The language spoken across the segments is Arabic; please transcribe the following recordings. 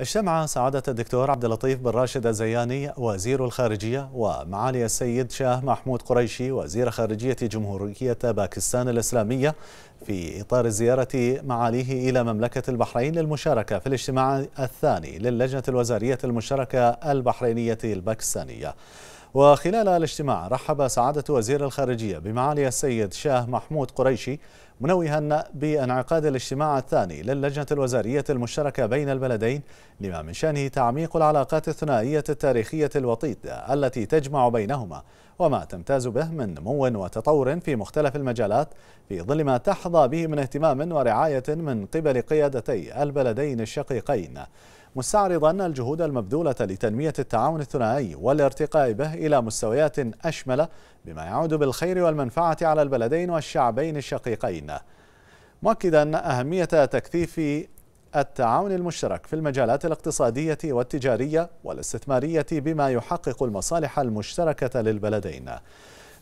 اجتمع سعادة الدكتور عبد اللطيف بن راشد الزياني وزير الخارجية ومعالي السيد شاه محمود قريشي وزير خارجية جمهورية باكستان الإسلامية في إطار زيارة معاليه إلى مملكة البحرين للمشاركة في الاجتماع الثاني للجنة الوزارية المشتركة البحرينية الباكستانية وخلال الاجتماع رحب سعادة وزير الخارجية بمعالي السيد شاه محمود قريشي منوها بانعقاد الاجتماع الثاني للجنة الوزارية المشتركة بين البلدين لما من شأنه تعميق العلاقات الثنائية التاريخية الوطيدة التي تجمع بينهما وما تمتاز به من نمو وتطور في مختلف المجالات في ظل ما تحظى به من اهتمام ورعاية من قبل قيادتي البلدين الشقيقين مستعرضا الجهود المبذولة لتنمية التعاون الثنائي والارتقاء به إلى مستويات أشمل بما يعود بالخير والمنفعة على البلدين والشعبين الشقيقين مؤكدا أهمية تكثيف التعاون المشترك في المجالات الاقتصادية والتجارية والاستثمارية بما يحقق المصالح المشتركة للبلدين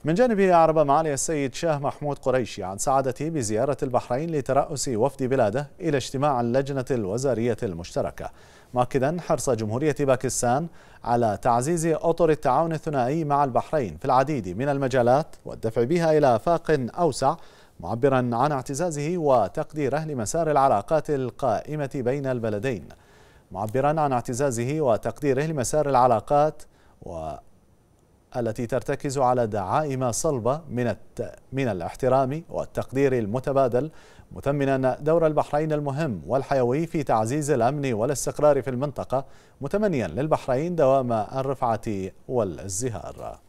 من جانبه أعرب معالي السيد شاه محمود قريشي عن سعادته بزيارة البحرين لترأس وفد بلاده إلى اجتماع اللجنة الوزارية المشتركة مؤكدا حرص جمهورية باكستان على تعزيز أطر التعاون الثنائي مع البحرين في العديد من المجالات والدفع بها إلى آفاق أوسع معبرا عن اعتزازه وتقديره لمسار العلاقات القائمة بين البلدين معبرا عن اعتزازه وتقديره لمسار العلاقات و التي ترتكز على دعائم صلبة من, من الاحترام والتقدير المتبادل مثمنا دور البحرين المهم والحيوي في تعزيز الأمن والاستقرار في المنطقة متمنيا للبحرين دوام الرفعة والازدهار